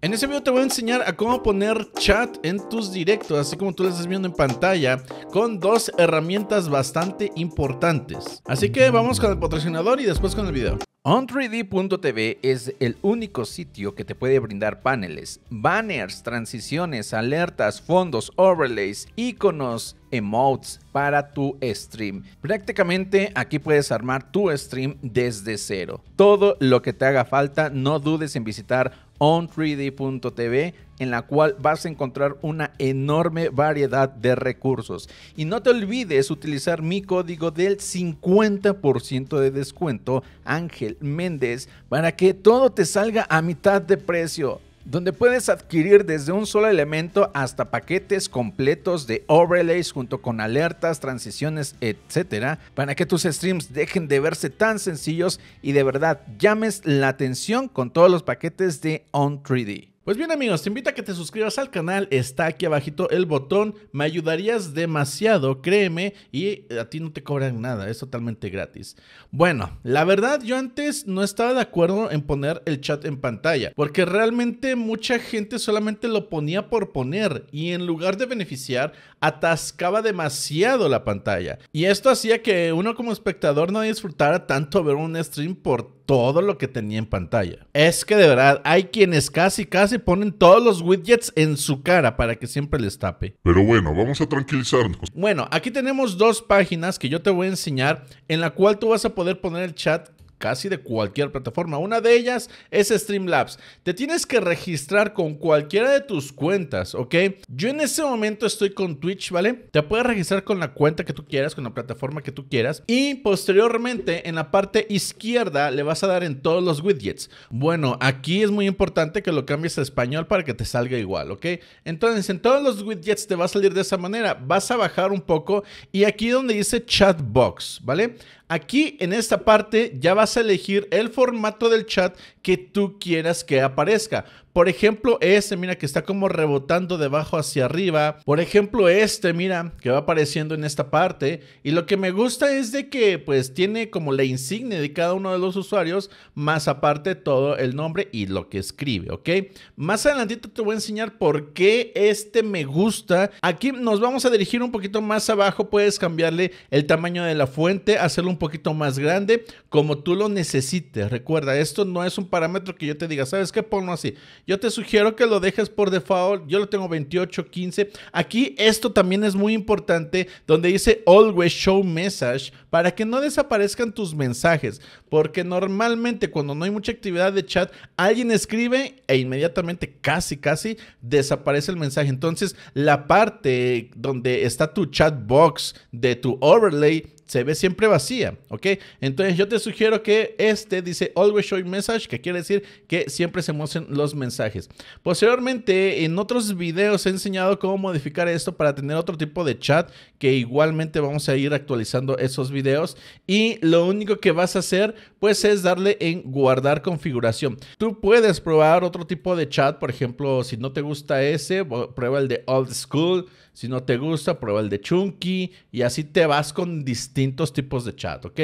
En este video te voy a enseñar a cómo poner chat en tus directos, así como tú lo estás viendo en pantalla, con dos herramientas bastante importantes. Así que vamos con el patrocinador y después con el video. On3D.tv es el único sitio que te puede brindar paneles, banners, transiciones, alertas, fondos, overlays, iconos, emotes para tu stream. Prácticamente aquí puedes armar tu stream desde cero. Todo lo que te haga falta, no dudes en visitar on 3D.tv en la cual vas a encontrar una enorme variedad de recursos. Y no te olvides utilizar mi código del 50% de descuento, Ángel Méndez, para que todo te salga a mitad de precio donde puedes adquirir desde un solo elemento hasta paquetes completos de overlays junto con alertas, transiciones, etcétera, para que tus streams dejen de verse tan sencillos y de verdad llames la atención con todos los paquetes de On3D. Pues bien amigos, te invito a que te suscribas al canal, está aquí abajito el botón, me ayudarías demasiado, créeme, y a ti no te cobran nada, es totalmente gratis. Bueno, la verdad yo antes no estaba de acuerdo en poner el chat en pantalla, porque realmente mucha gente solamente lo ponía por poner y en lugar de beneficiar atascaba demasiado la pantalla. Y esto hacía que uno como espectador no disfrutara tanto ver un stream por todo lo que tenía en pantalla. Es que de verdad, hay quienes casi casi ponen todos los widgets en su cara para que siempre les tape. Pero bueno, vamos a tranquilizarnos. Bueno, aquí tenemos dos páginas que yo te voy a enseñar en la cual tú vas a poder poner el chat casi de cualquier plataforma. Una de ellas es Streamlabs. Te tienes que registrar con cualquiera de tus cuentas, ¿ok? Yo en ese momento estoy con Twitch, ¿vale? Te puedes registrar con la cuenta que tú quieras, con la plataforma que tú quieras. Y posteriormente en la parte izquierda le vas a dar en todos los widgets. Bueno, aquí es muy importante que lo cambies a español para que te salga igual, ¿ok? Entonces en todos los widgets te va a salir de esa manera. Vas a bajar un poco y aquí donde dice chat box, ¿vale? Aquí en esta parte ya vas a elegir el formato del chat que tú quieras que aparezca. Por ejemplo, este, mira, que está como rebotando de abajo hacia arriba. Por ejemplo, este, mira, que va apareciendo en esta parte. Y lo que me gusta es de que, pues, tiene como la insignia de cada uno de los usuarios, más aparte todo el nombre y lo que escribe, ¿ok? Más adelantito te voy a enseñar por qué este me gusta. Aquí nos vamos a dirigir un poquito más abajo. Puedes cambiarle el tamaño de la fuente, hacerlo un poquito más grande, como tú lo necesites. Recuerda, esto no es un parámetro que yo te diga, ¿sabes qué? Ponlo así. Yo te sugiero que lo dejes por default. Yo lo tengo 28, 15. Aquí esto también es muy importante donde dice always show message para que no desaparezcan tus mensajes. Porque normalmente cuando no hay mucha actividad de chat, alguien escribe e inmediatamente casi, casi desaparece el mensaje. Entonces la parte donde está tu chat box de tu overlay se ve siempre vacía, ¿ok? Entonces yo te sugiero que este dice Always show Message, que quiere decir que siempre se muestran los mensajes. Posteriormente, en otros videos he enseñado cómo modificar esto para tener otro tipo de chat, que igualmente vamos a ir actualizando esos videos. Y lo único que vas a hacer, pues, es darle en guardar configuración. Tú puedes probar otro tipo de chat, por ejemplo, si no te gusta ese, prueba el de Old School. Si no te gusta, prueba el de Chunky y así te vas con distintos tipos de chat, ¿ok?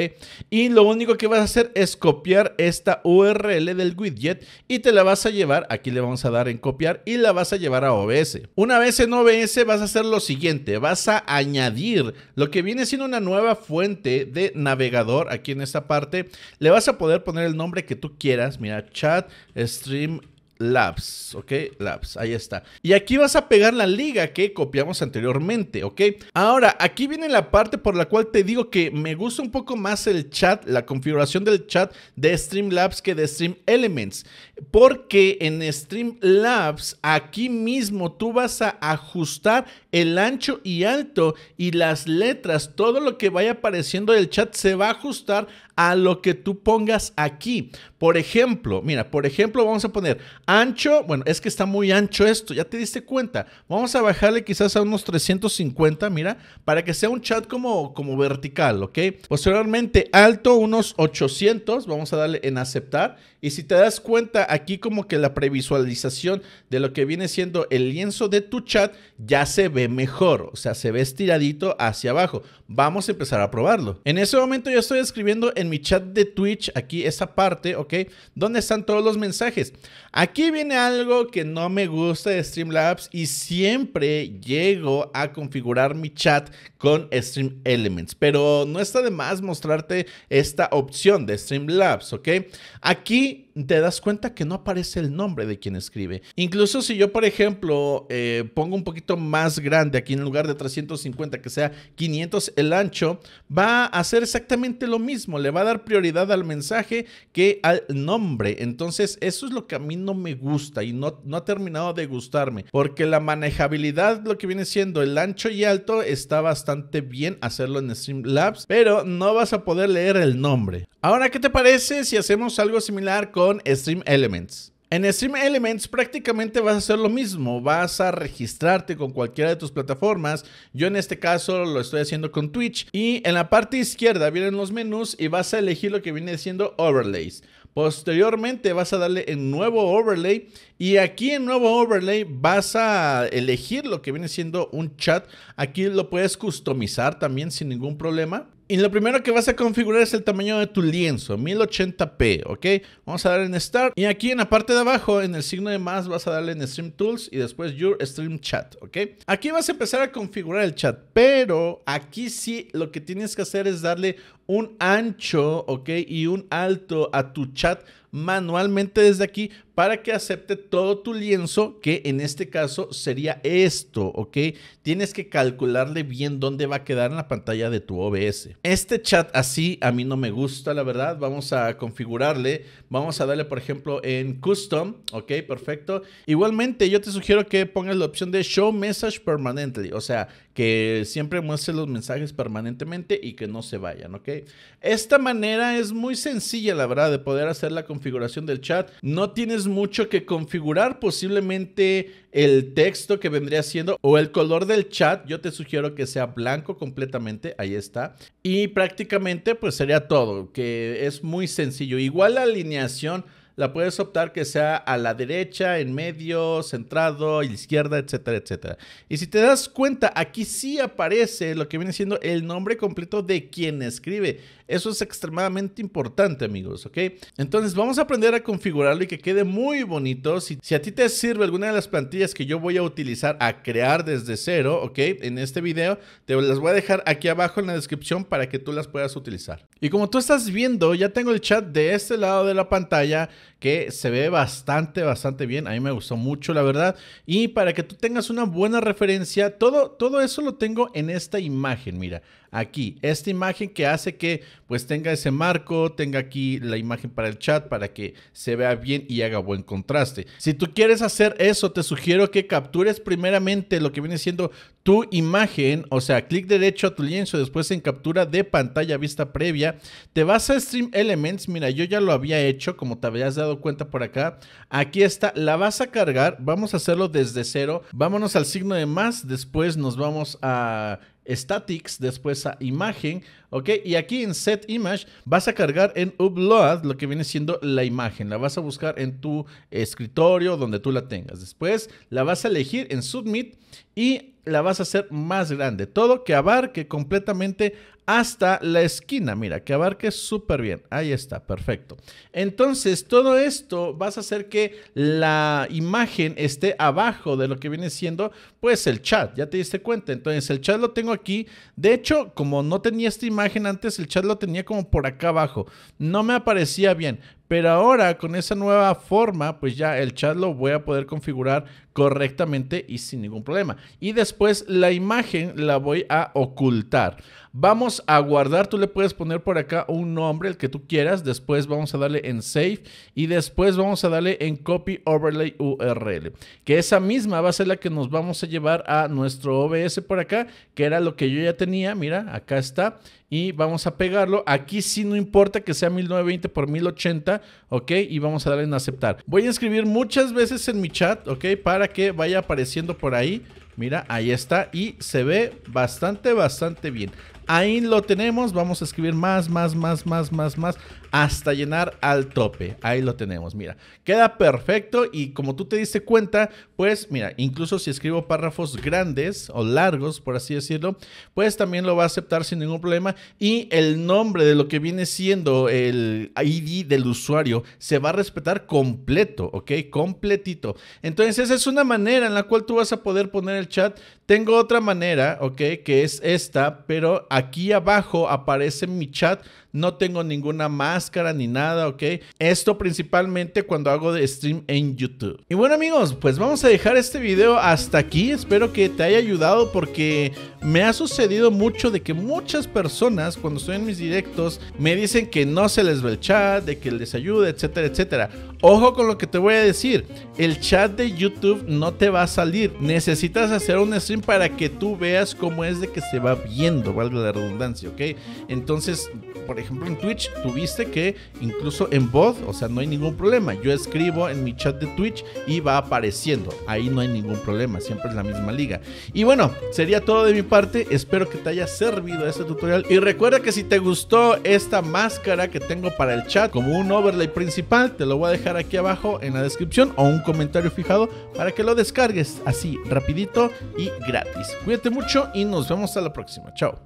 Y lo único que vas a hacer es copiar esta URL del widget y te la vas a llevar, aquí le vamos a dar en copiar y la vas a llevar a OBS. Una vez en OBS vas a hacer lo siguiente, vas a añadir lo que viene siendo una nueva fuente de navegador aquí en esta parte. Le vas a poder poner el nombre que tú quieras, mira, chat, stream, Labs, ¿ok? Labs, ahí está. Y aquí vas a pegar la liga que copiamos anteriormente, ¿ok? Ahora, aquí viene la parte por la cual te digo que me gusta un poco más el chat, la configuración del chat de Streamlabs que de Stream Elements, porque en Streamlabs aquí mismo tú vas a ajustar el ancho y alto y las letras, todo lo que vaya apareciendo del chat se va a ajustar a lo que tú pongas aquí. Por ejemplo, mira, por ejemplo, vamos a poner ancho. Bueno, es que está muy ancho esto, ya te diste cuenta. Vamos a bajarle quizás a unos 350, mira, para que sea un chat como, como vertical, ¿ok? Posteriormente, alto, unos 800. Vamos a darle en aceptar. Y si te das cuenta, aquí como que la previsualización de lo que viene siendo el lienzo de tu chat ya se ve mejor. O sea, se ve estiradito hacia abajo. Vamos a empezar a probarlo. En ese momento yo estoy escribiendo mi chat de Twitch, aquí esa parte, ¿ok? Donde están todos los mensajes. Aquí viene algo que no me gusta de Streamlabs y siempre llego a configurar mi chat con Stream Elements. Pero no está de más mostrarte esta opción de Streamlabs, ¿ok? Aquí te das cuenta que no aparece el nombre de quien escribe. Incluso si yo, por ejemplo, eh, pongo un poquito más grande aquí en lugar de 350, que sea 500 el ancho, va a hacer exactamente lo mismo. Le va a dar prioridad al mensaje que al nombre. Entonces, eso es lo que a mí no me gusta y no, no ha terminado de gustarme. Porque la manejabilidad, lo que viene siendo el ancho y alto, está bastante bien hacerlo en Streamlabs, pero no vas a poder leer el nombre. Ahora, ¿qué te parece si hacemos algo similar con Stream Elements. En Stream Elements prácticamente vas a hacer lo mismo, vas a registrarte con cualquiera de tus plataformas. Yo en este caso lo estoy haciendo con Twitch y en la parte izquierda vienen los menús y vas a elegir lo que viene siendo overlays. Posteriormente vas a darle en nuevo overlay y aquí en nuevo overlay vas a elegir lo que viene siendo un chat. Aquí lo puedes customizar también sin ningún problema. Y lo primero que vas a configurar es el tamaño de tu lienzo, 1080p, ¿ok? Vamos a dar en Start y aquí en la parte de abajo, en el signo de más, vas a darle en Stream Tools y después Your Stream Chat, ¿ok? Aquí vas a empezar a configurar el chat, pero aquí sí lo que tienes que hacer es darle un ancho, ¿ok? Y un alto a tu chat manualmente desde aquí para que acepte todo tu lienzo, que en este caso sería esto, ¿ok? Tienes que calcularle bien dónde va a quedar en la pantalla de tu OBS. Este chat así a mí no me gusta, la verdad. Vamos a configurarle, vamos a darle, por ejemplo, en Custom, ¿ok? Perfecto. Igualmente, yo te sugiero que pongas la opción de Show Message Permanently, o sea, que siempre muestre los mensajes permanentemente y que no se vayan, ¿ok? Esta manera es muy sencilla, la verdad, de poder hacer la configuración del chat. No tienes mucho que configurar, posiblemente el texto que vendría siendo o el color del chat, yo te sugiero que sea blanco completamente, ahí está. Y prácticamente pues sería todo, que es muy sencillo. Igual la alineación la puedes optar que sea a la derecha, en medio, centrado, izquierda, etcétera, etcétera. Y si te das cuenta, aquí sí aparece lo que viene siendo el nombre completo de quien escribe. Eso es extremadamente importante, amigos, ¿ok? Entonces vamos a aprender a configurarlo y que quede muy bonito. Si, a ti te sirve alguna de las plantillas que yo voy a utilizar a crear desde cero, ¿ok? En este video, te las voy a dejar aquí abajo en la descripción para que tú las puedas utilizar. Y como tú estás viendo, ya tengo el chat de este lado de la pantalla que se ve bastante, bastante bien. A mí me gustó mucho, la verdad. Y para que tú tengas una buena referencia, todo, todo eso lo tengo en esta imagen, mira aquí. Esta imagen que hace que pues tenga ese marco, tenga aquí la imagen para el chat para que se vea bien y haga buen contraste. Si tú quieres hacer eso, te sugiero que captures primeramente lo que viene siendo tu imagen, o sea, clic derecho a tu lienzo, después en captura de pantalla vista previa, te vas a Stream Elements, mira, yo ya lo había hecho, como te habías dado cuenta por acá, aquí está, la vas a cargar, vamos a hacerlo desde cero, vámonos al signo de más, después nos vamos a Statics, después a Imagen, ¿ok? Y aquí en Set Image vas a cargar en Upload lo que viene siendo la imagen. La vas a buscar en tu escritorio donde tú la tengas. Después la vas a elegir en Submit y la vas a hacer más grande. Todo que abarque completamente hasta la esquina. Mira, que abarque súper bien. Ahí está, perfecto. Entonces, todo esto vas a hacer que la imagen esté abajo de lo que viene siendo, pues, el chat. Ya te diste cuenta. Entonces, el chat lo tengo aquí. De hecho, como no tenía esta imagen antes, el chat lo tenía como por acá abajo. No me aparecía bien. Pero ahora con esa nueva forma, pues ya el chat lo voy a poder configurar correctamente y sin ningún problema. Y después la imagen la voy a ocultar. Vamos a guardar, tú le puedes poner por acá un nombre, el que tú quieras. Después vamos a darle en Save y después vamos a darle en Copy Overlay URL. Que esa misma va a ser la que nos vamos a llevar a nuestro OBS por acá, que era lo que yo ya tenía. Mira, acá está. Y vamos a pegarlo. Aquí sí no importa que sea 1920 por 1080 ¿ok? Y vamos a darle en aceptar. Voy a escribir muchas veces en mi chat, ¿ok? Para que vaya apareciendo por ahí. Mira, ahí está y se ve bastante, bastante bien. Ahí lo tenemos, vamos a escribir más, más, más, más, más, más hasta llenar al tope. Ahí lo tenemos, mira. Queda perfecto y como tú te diste cuenta, pues mira, incluso si escribo párrafos grandes o largos, por así decirlo, pues también lo va a aceptar sin ningún problema y el nombre de lo que viene siendo el ID del usuario se va a respetar completo, ¿ok? Completito. Entonces esa es una manera en la cual tú vas a poder poner el chat. Tengo otra manera, ¿ok? Que es esta, pero aquí abajo aparece mi chat. No tengo ninguna más ni nada, ¿ok? Esto principalmente cuando hago de stream en YouTube. Y bueno amigos, pues vamos a dejar este video hasta aquí. Espero que te haya ayudado porque me ha sucedido mucho de que muchas personas cuando estoy en mis directos me dicen que no se les ve el chat, de que les ayude, etcétera, etcétera. Ojo con lo que te voy a decir. El chat de YouTube no te va a salir. Necesitas hacer un stream para que tú veas cómo es de que se va viendo, valga la redundancia, ¿ok? Entonces, por ejemplo en Twitch tuviste que incluso en voz, o sea, no hay ningún problema. Yo escribo en mi chat de Twitch y va apareciendo. Ahí no hay ningún problema, siempre es la misma liga. Y bueno, sería todo de mi parte. Espero que te haya servido este tutorial. Y recuerda que si te gustó esta máscara que tengo para el chat como un overlay principal, te lo voy a dejar aquí abajo en la descripción o un comentario fijado para que lo descargues así rapidito y gratis. Cuídate mucho y nos vemos a la próxima. Chao.